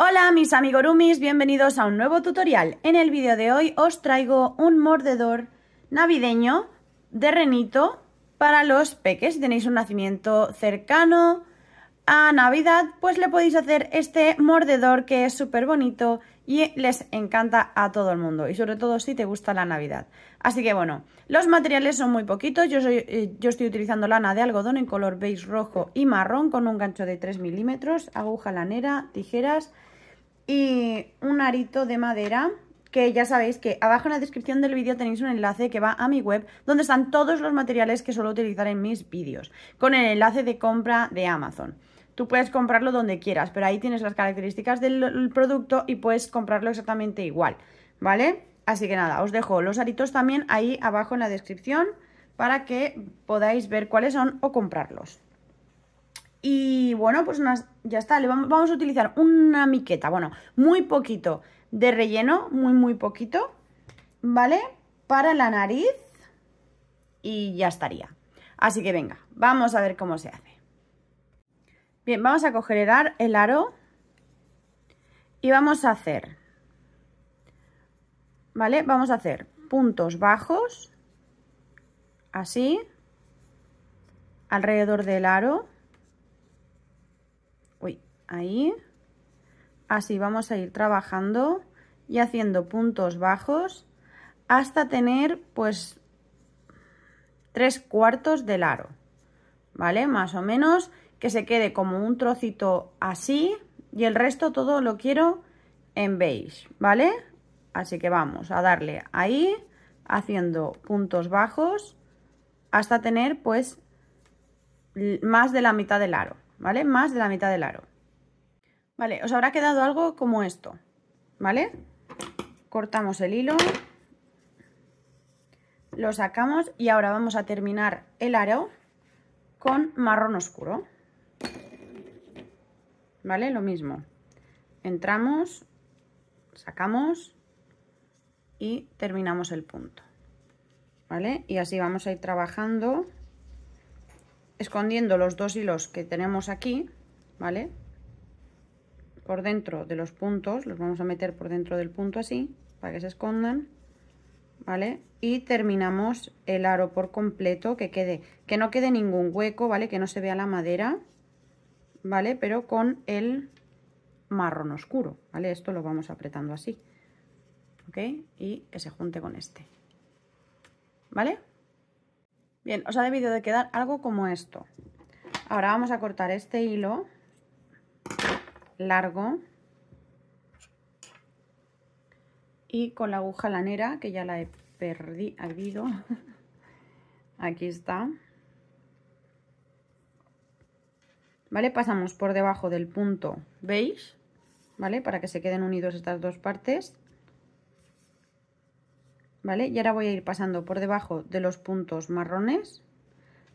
Hola mis amigorumis, bienvenidos a un nuevo tutorial. En el vídeo de hoy os traigo un mordedor navideño de renito para los peques. Si tenéis un nacimiento cercano a Navidad, pues le podéis hacer este mordedor que es súper bonito y les encanta a todo el mundo y sobre todo si te gusta la Navidad. Así que bueno, los materiales son muy poquitos, yo, soy, eh, yo estoy utilizando lana de algodón en color beige rojo y marrón con un gancho de 3 milímetros, aguja lanera, tijeras y un arito de madera que ya sabéis que abajo en la descripción del vídeo tenéis un enlace que va a mi web donde están todos los materiales que suelo utilizar en mis vídeos con el enlace de compra de Amazon. Tú puedes comprarlo donde quieras, pero ahí tienes las características del producto y puedes comprarlo exactamente igual, ¿vale? Así que nada, os dejo los aritos también ahí abajo en la descripción para que podáis ver cuáles son o comprarlos. Y bueno, pues ya está, le vamos, a utilizar una miqueta, bueno, muy poquito de relleno, muy muy poquito, ¿vale? Para la nariz y ya estaría. Así que venga, vamos a ver cómo se hace. Bien, vamos a coger el aro y vamos a hacer, ¿vale? Vamos a hacer puntos bajos, así, alrededor del aro ahí. Así vamos a ir trabajando y haciendo puntos bajos hasta tener pues tres cuartos del aro, ¿vale? Más o menos que se quede como un trocito así y el resto todo lo quiero en beige, ¿vale? Así que vamos a darle ahí haciendo puntos bajos hasta tener pues más de la mitad del aro, ¿vale? Más de la mitad del aro. Vale, os habrá quedado algo como esto, ¿vale? Cortamos el hilo, lo sacamos y ahora vamos a terminar el aro con marrón oscuro. ¿Vale? Lo mismo. Entramos, sacamos y terminamos el punto. ¿Vale? Y así vamos a ir trabajando escondiendo los dos hilos que tenemos aquí, ¿vale? por dentro de los puntos, los vamos a meter por dentro del punto así, para que se escondan, ¿vale? Y terminamos el aro por completo, que quede, que no quede ningún hueco, ¿vale? Que no se vea la madera, ¿vale? Pero con el marrón oscuro, ¿vale? Esto lo vamos apretando así, ¿ok? Y que se junte con este, ¿vale? Bien, os ha debido de quedar algo como esto. Ahora vamos a cortar este hilo largo y con la aguja lanera que ya la he perdido aquí está vale pasamos por debajo del punto veis vale para que se queden unidos estas dos partes vale y ahora voy a ir pasando por debajo de los puntos marrones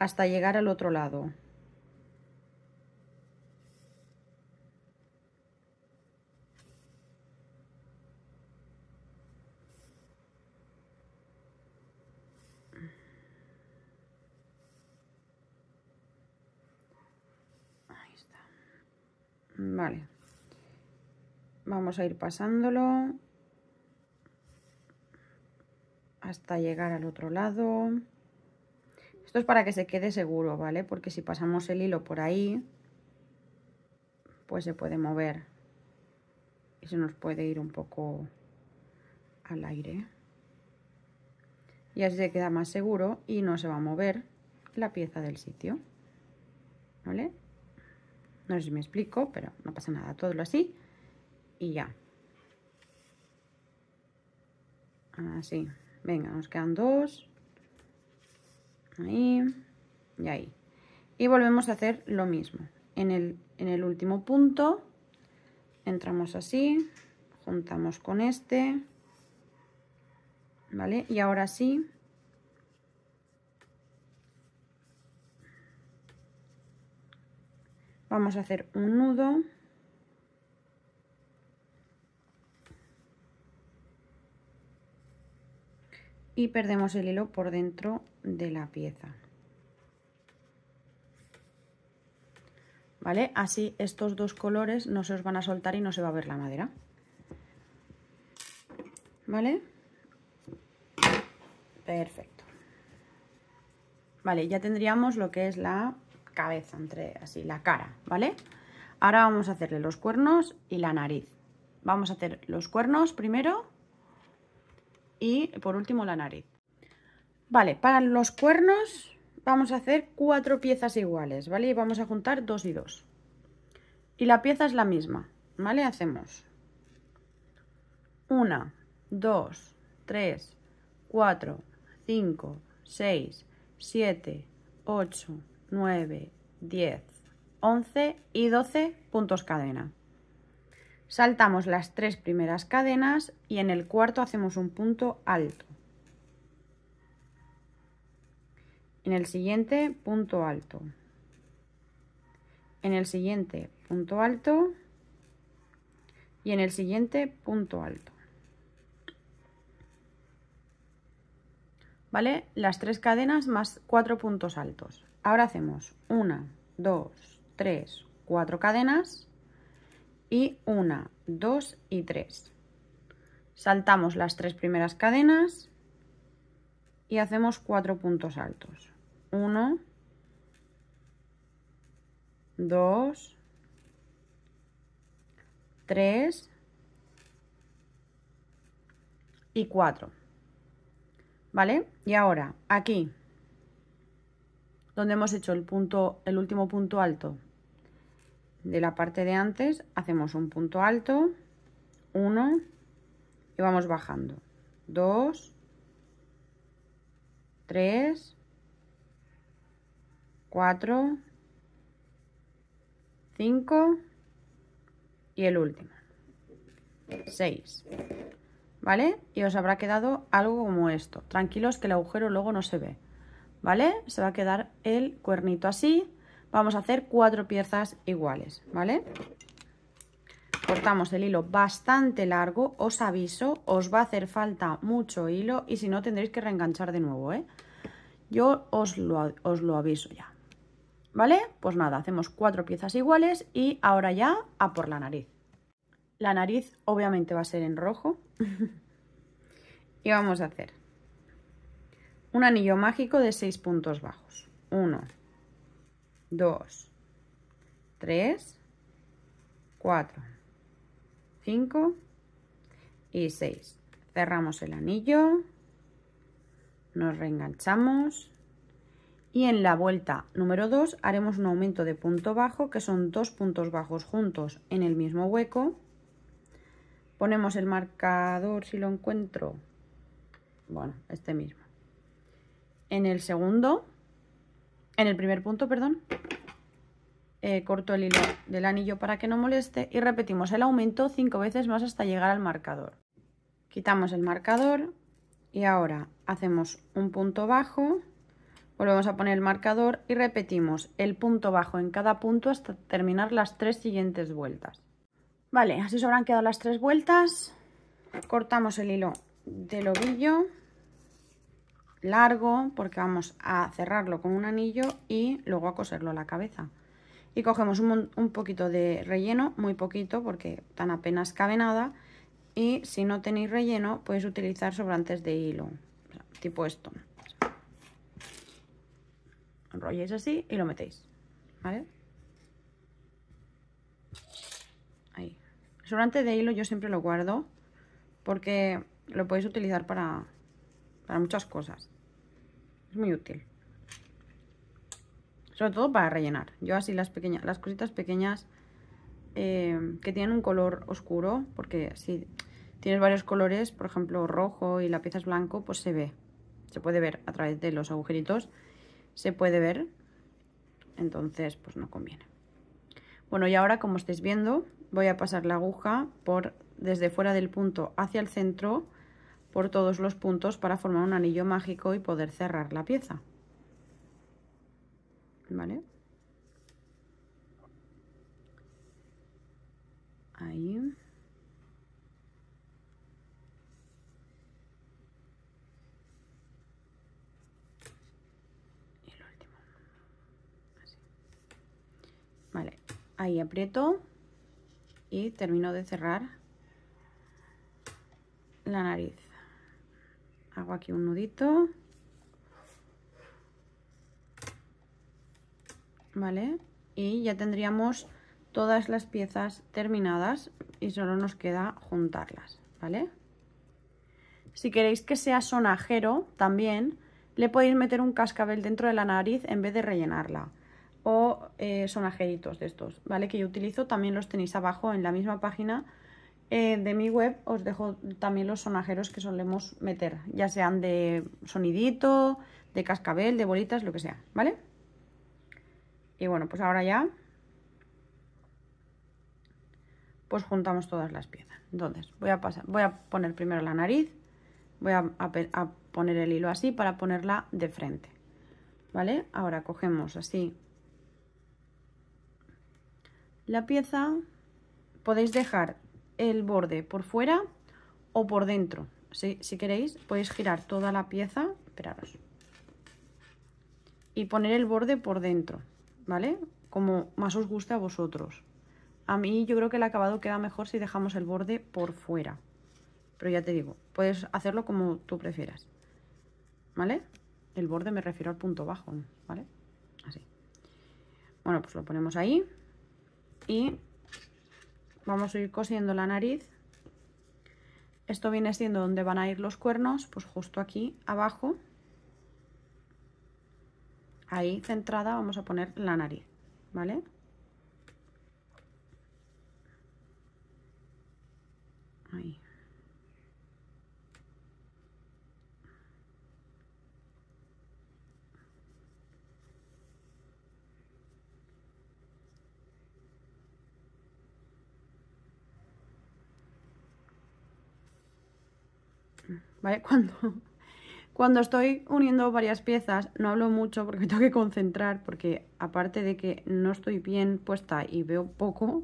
hasta llegar al otro lado Vale. Vamos a ir pasándolo hasta llegar al otro lado. Esto es para que se quede seguro, ¿vale? Porque si pasamos el hilo por ahí, pues se puede mover. Y se nos puede ir un poco al aire. Y así se queda más seguro y no se va a mover la pieza del sitio. ¿Vale? No sé si me explico, pero no pasa nada. Todo lo así y ya. Así. Ah, Venga, nos quedan dos. Ahí y ahí. Y volvemos a hacer lo mismo. En el, en el último punto entramos así, juntamos con este. ¿Vale? Y ahora sí vamos a hacer un nudo y perdemos el hilo por dentro de la pieza ¿vale? así estos dos colores no se os van a soltar y no se va a ver la madera ¿vale? perfecto vale, ya tendríamos lo que es la cabeza, entre así, la cara, ¿vale? Ahora vamos a hacerle los cuernos y la nariz. Vamos a hacer los cuernos primero y por último la nariz. Vale, para los cuernos vamos a hacer cuatro piezas iguales, ¿vale? Y vamos a juntar dos y dos. Y la pieza es la misma, ¿vale? Hacemos una, dos, tres, cuatro, cinco, seis, siete, ocho, 9, 10, 11 y 12 puntos cadena. Saltamos las tres primeras cadenas y en el cuarto hacemos un punto alto. En el siguiente, punto alto. En el siguiente, punto alto. Y en el siguiente, punto alto. ¿Vale? Las tres cadenas más cuatro puntos altos. Ahora hacemos 1, 2, 3, 4 cadenas y 1, 2 y 3. Saltamos las 3 primeras cadenas y hacemos 4 puntos altos. 1, 2, 3 y 4. ¿Vale? Y ahora, aquí donde hemos hecho el, punto, el último punto alto de la parte de antes, hacemos un punto alto, 1 y vamos bajando. 2, 3, 4, 5 y el último. 6. ¿Vale? Y os habrá quedado algo como esto. Tranquilos que el agujero luego no se ve. ¿vale? Se va a quedar el cuernito así. Vamos a hacer cuatro piezas iguales, ¿vale? Cortamos el hilo bastante largo, os aviso, os va a hacer falta mucho hilo y si no tendréis que reenganchar de nuevo, ¿eh? Yo os lo, os lo aviso ya. ¿Vale? Pues nada, hacemos cuatro piezas iguales y ahora ya a por la nariz. La nariz obviamente va a ser en rojo y vamos a hacer un anillo mágico de 6 puntos bajos. 1, 2, 3, 4, 5 y 6. Cerramos el anillo, nos reenganchamos y en la vuelta número 2 haremos un aumento de punto bajo que son dos puntos bajos juntos en el mismo hueco. Ponemos el marcador si lo encuentro. Bueno, este mismo en el segundo, en el primer punto, perdón, eh, corto el hilo del anillo para que no moleste y repetimos el aumento cinco veces más hasta llegar al marcador. Quitamos el marcador y ahora hacemos un punto bajo, volvemos a poner el marcador y repetimos el punto bajo en cada punto hasta terminar las tres siguientes vueltas. Vale, así se habrán quedado las tres vueltas. Cortamos el hilo del ovillo largo porque vamos a cerrarlo con un anillo y luego a coserlo a la cabeza. Y cogemos un, poquito de relleno, muy poquito porque tan apenas cabe nada. Y si no tenéis relleno, podéis utilizar sobrantes de hilo, tipo esto. Enrolláis así y lo metéis, ¿vale? Ahí. sobrante de hilo yo siempre lo guardo porque lo podéis utilizar para, para muchas cosas. Es muy útil. Sobre todo para rellenar. Yo así las, pequeñas, las cositas pequeñas eh, que tienen un color oscuro, porque si tienes varios colores, por ejemplo rojo y la pieza es blanco, pues se ve. Se puede ver a través de los agujeritos. Se puede ver. Entonces, pues no conviene. Bueno, y ahora como estáis viendo, voy a pasar la aguja por desde fuera del punto hacia el centro por todos los puntos para formar un anillo mágico y poder cerrar la pieza. ¿Vale? Ahí. el último. Así. Vale, ahí aprieto y termino de cerrar la nariz hago aquí un nudito vale y ya tendríamos todas las piezas terminadas y solo nos queda juntarlas vale si queréis que sea sonajero también le podéis meter un cascabel dentro de la nariz en vez de rellenarla o eh, sonajeritos de estos, ¿vale? Que yo utilizo, también los tenéis abajo en la misma página eh, de mi web os dejo también los sonajeros que solemos meter, ya sean de sonidito, de cascabel, de bolitas, lo que sea, ¿vale? Y bueno, pues ahora ya pues juntamos todas las piezas. Entonces, voy a pasar, voy a poner primero la nariz, voy a, a poner el hilo así para ponerla de frente. ¿Vale? Ahora cogemos así la pieza. Podéis dejar el borde por fuera o por dentro. Si, si queréis, podéis girar toda la pieza, esperaros, y poner el borde por dentro, ¿vale? Como más os guste a vosotros. A mí yo creo que el acabado queda mejor si dejamos el borde por fuera. Pero ya te digo, puedes hacerlo como tú prefieras. ¿Vale? El borde me refiero al punto bajo, ¿vale? Así. Bueno, pues lo ponemos ahí. Y vamos a ir cosiendo la nariz. Esto viene siendo donde van a ir los cuernos, pues justo aquí abajo. Ahí centrada vamos a poner la nariz, ¿vale? Cuando, cuando estoy uniendo varias piezas, no hablo mucho porque me tengo que concentrar, porque aparte de que no estoy bien puesta y veo poco,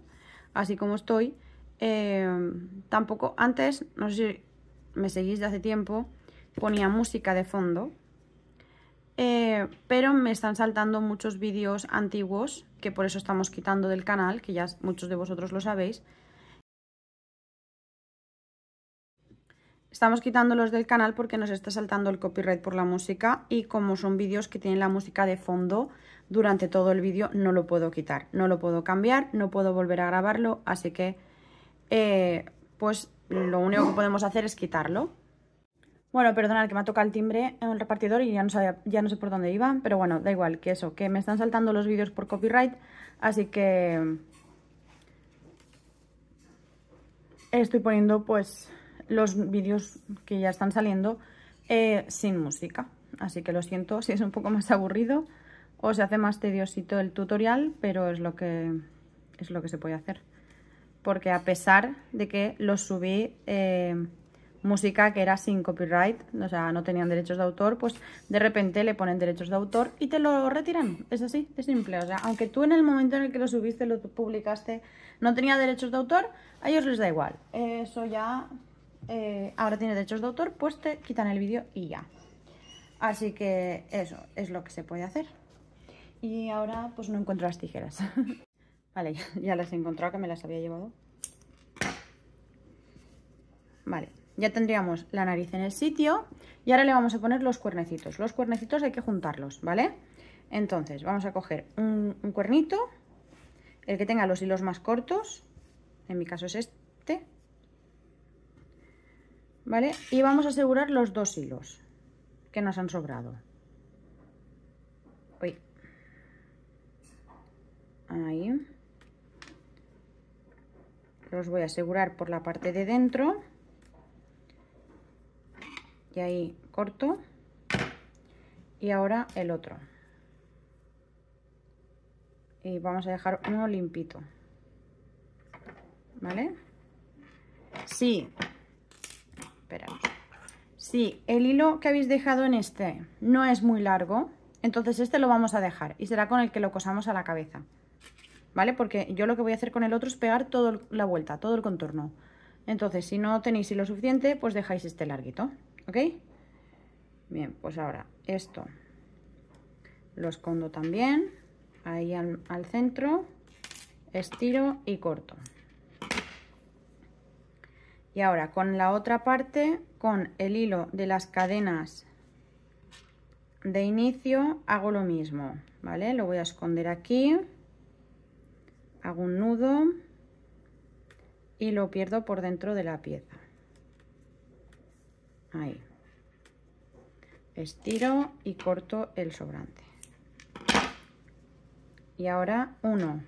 así como estoy, em, tampoco antes, no sé si me seguís de hace tiempo, ponía música de fondo, eh, pero me están saltando muchos vídeos antiguos, que por eso estamos quitando del canal, que ya muchos de vosotros lo sabéis, Estamos quitándolos del canal porque nos está saltando el copyright por la música y como son vídeos que tienen la música de fondo durante todo el vídeo no lo puedo quitar, no lo puedo cambiar, no puedo volver a grabarlo, así que eh, pues lo único que podemos hacer es quitarlo. Bueno, perdonad que me ha tocado el timbre en el repartidor y ya no, ya no sé por dónde iba, pero bueno, da igual que eso, que me están saltando los vídeos por copyright, así que estoy poniendo pues los vídeos que ya están saliendo eh, sin música. Así que lo siento si es un poco más aburrido o se hace más tediosito el tutorial, pero es lo que, es lo que se puede hacer. Porque a pesar de que los subí eh, música que era sin copyright, o sea, no tenían derechos de autor, pues de repente le ponen derechos de autor y te lo retiran. Es así, es simple. O sea, aunque tú en el momento en el que lo subiste, lo publicaste, no tenía derechos de autor, a ellos les da igual. Eso ya eh, ahora tiene derechos de autor, pues te quitan el vídeo y ya. Así que eso es lo que se puede hacer. Y ahora pues no encuentro las tijeras. vale, ya las he encontrado que me las había llevado. Vale, ya tendríamos la nariz en el sitio y ahora le vamos a poner los cuernecitos. Los cuernecitos hay que juntarlos, ¿vale? Entonces vamos a coger un cuernito, el que tenga los hilos más cortos, en mi caso es este, ¿vale? Y vamos a asegurar los dos hilos que nos han sobrado. Los voy a asegurar por la parte de dentro. Y ahí corto. Y ahora el otro. Y vamos a dejar uno limpito. ¿Vale? sí si el hilo que habéis dejado en este no es muy largo, entonces este lo vamos a dejar y será con el que lo cosamos a la cabeza. ¿Vale? Porque yo lo que voy a hacer con el otro es pegar toda la vuelta, todo el contorno. Entonces, si no tenéis hilo suficiente, pues dejáis este larguito, ¿ok? Bien, pues ahora esto lo escondo también, ahí al centro, estiro y corto y ahora con la otra parte con el hilo de las cadenas de inicio hago lo mismo vale lo voy a esconder aquí hago un nudo y lo pierdo por dentro de la pieza ahí estiro y corto el sobrante y ahora uno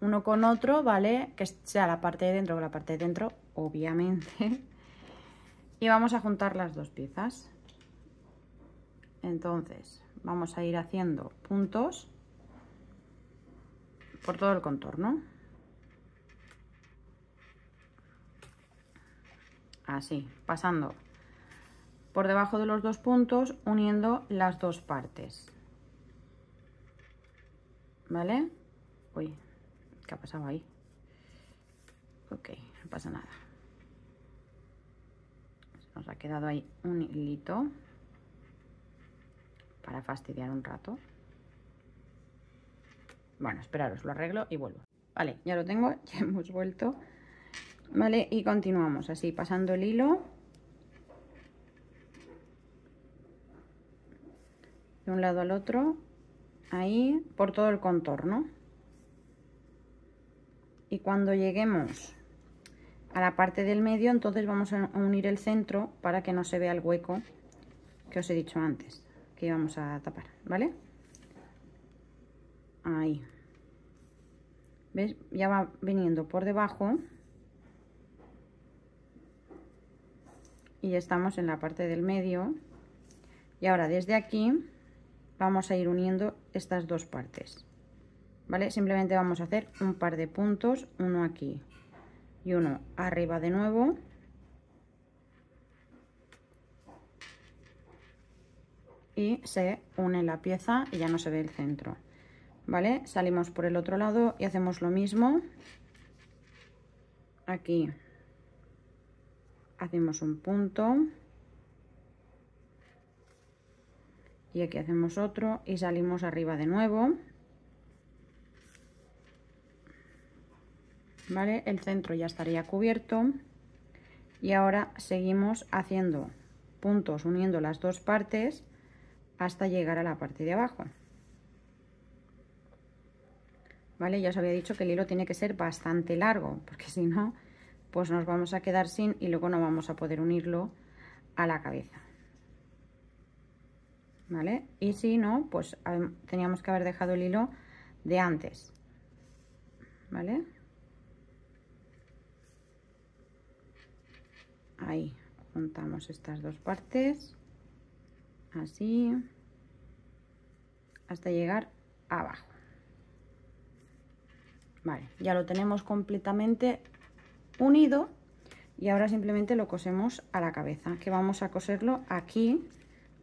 uno con otro, ¿vale? Que sea la parte de dentro o la parte de dentro, obviamente. y vamos a juntar las dos piezas. Entonces, vamos a ir haciendo puntos por todo el contorno. Así, pasando por debajo de los dos puntos, uniendo las dos partes. ¿Vale? Uy, ¿Qué ha pasado ahí? Ok, no pasa nada. nos ha quedado ahí un hilito para fastidiar un rato. Bueno, esperaros, lo arreglo y vuelvo. Vale, ya lo tengo, ya hemos vuelto. Vale, y continuamos así, pasando el hilo. De un lado al otro, ahí, por todo el contorno y cuando lleguemos a la parte del medio entonces vamos a unir el centro para que no se vea el hueco que os he dicho antes que íbamos a tapar vale ahí ves ya va viniendo por debajo y ya estamos en la parte del medio y ahora desde aquí vamos a ir uniendo estas dos partes ¿vale? Simplemente vamos a hacer un par de puntos, uno aquí y uno arriba de nuevo. Y se une la pieza y ya no se ve el centro, ¿vale? Salimos por el otro lado y hacemos lo mismo. Aquí hacemos un punto. Y aquí hacemos otro y salimos arriba de nuevo. ¿vale? El centro ya estaría cubierto y ahora seguimos haciendo puntos uniendo las dos partes hasta llegar a la parte de abajo. ¿Vale? Ya os había dicho que el hilo tiene que ser bastante largo, porque si no, pues nos vamos a quedar sin y luego no vamos a poder unirlo a la cabeza. ¿Vale? Y si no, pues teníamos que haber dejado el hilo de antes. ¿Vale? ahí juntamos estas dos partes así hasta llegar abajo vale ya lo tenemos completamente unido y ahora simplemente lo cosemos a la cabeza que vamos a coserlo aquí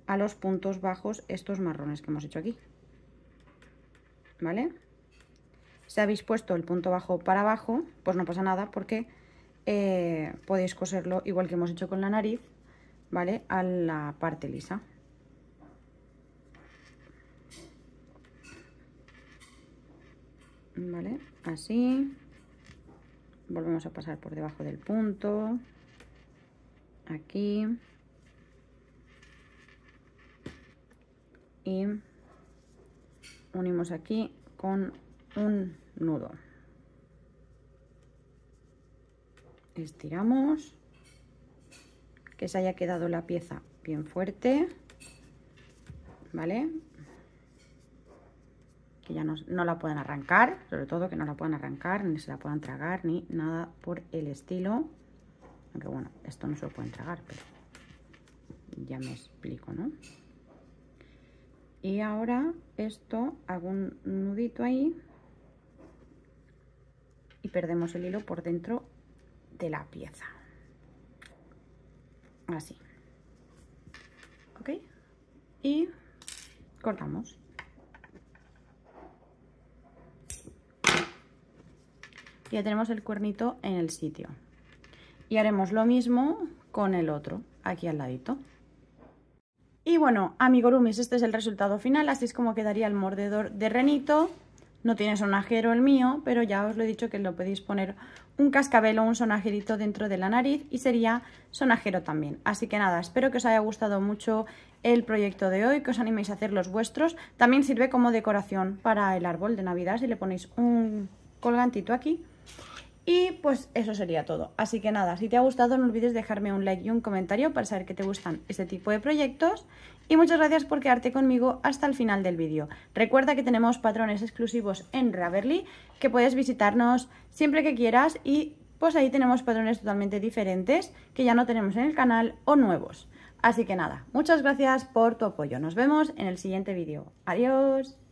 a los puntos bajos estos marrones que hemos hecho aquí vale si habéis puesto el punto bajo para abajo pues no pasa nada porque eh, podéis coserlo igual que hemos hecho con la nariz, ¿vale? A la parte lisa. ¿Vale? Así. Volvemos a pasar por debajo del punto. Aquí. Y unimos aquí con un nudo. estiramos que se haya quedado la pieza bien fuerte vale que ya no, no, la puedan arrancar sobre todo que no la puedan arrancar ni se la puedan tragar ni nada por el estilo aunque bueno esto no se lo pueden tragar pero ya me explico no y ahora esto hago un nudito ahí y perdemos el hilo por dentro de la pieza. Así. ¿Ok? Y cortamos. Ya tenemos el cuernito en el sitio. Y haremos lo mismo con el otro, aquí al ladito. Y bueno, amigurumis, este es el resultado final, así es como quedaría el mordedor de renito. No tiene sonajero el mío, pero ya os lo he dicho que lo podéis poner un cascabel o un sonajerito dentro de la nariz y sería sonajero también. Así que nada, espero que os haya gustado mucho el proyecto de hoy, que os animéis a hacer los vuestros. También sirve como decoración para el árbol de Navidad si le ponéis un colgantito aquí. Y pues eso sería todo. Así que nada, si te ha gustado no olvides dejarme un like y un comentario para saber que te gustan este tipo de proyectos. Y muchas gracias por quedarte conmigo hasta el final del vídeo. Recuerda que tenemos patrones exclusivos en Raverly que puedes visitarnos siempre que quieras y pues ahí tenemos patrones totalmente diferentes que ya no tenemos en el canal o nuevos. Así que nada, muchas gracias por tu apoyo. Nos vemos en el siguiente vídeo. Adiós.